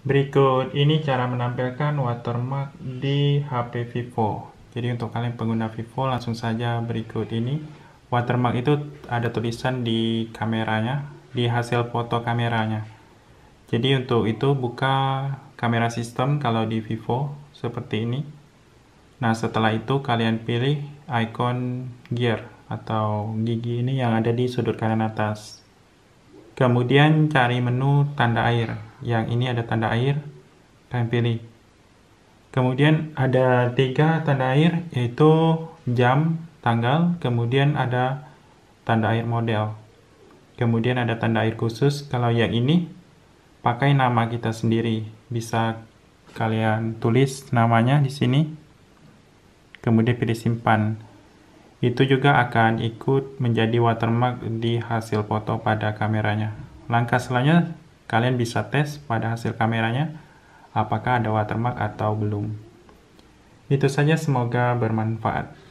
Berikut ini cara menampilkan watermark di HP Vivo. Jadi untuk kalian pengguna Vivo langsung saja berikut ini. Watermark itu ada tulisan di kameranya, di hasil foto kameranya. Jadi untuk itu buka kamera sistem kalau di Vivo seperti ini. Nah setelah itu kalian pilih icon gear atau gigi ini yang ada di sudut kanan atas. Kemudian cari menu tanda air. Yang ini ada tanda air, kalian pilih. Kemudian ada tiga tanda air, yaitu jam, tanggal, kemudian ada tanda air model. Kemudian ada tanda air khusus. Kalau yang ini, pakai nama kita sendiri. Bisa kalian tulis namanya di sini. Kemudian pilih simpan. Itu juga akan ikut menjadi watermark di hasil foto pada kameranya. Langkah selanjutnya, kalian bisa tes pada hasil kameranya apakah ada watermark atau belum. Itu saja, semoga bermanfaat.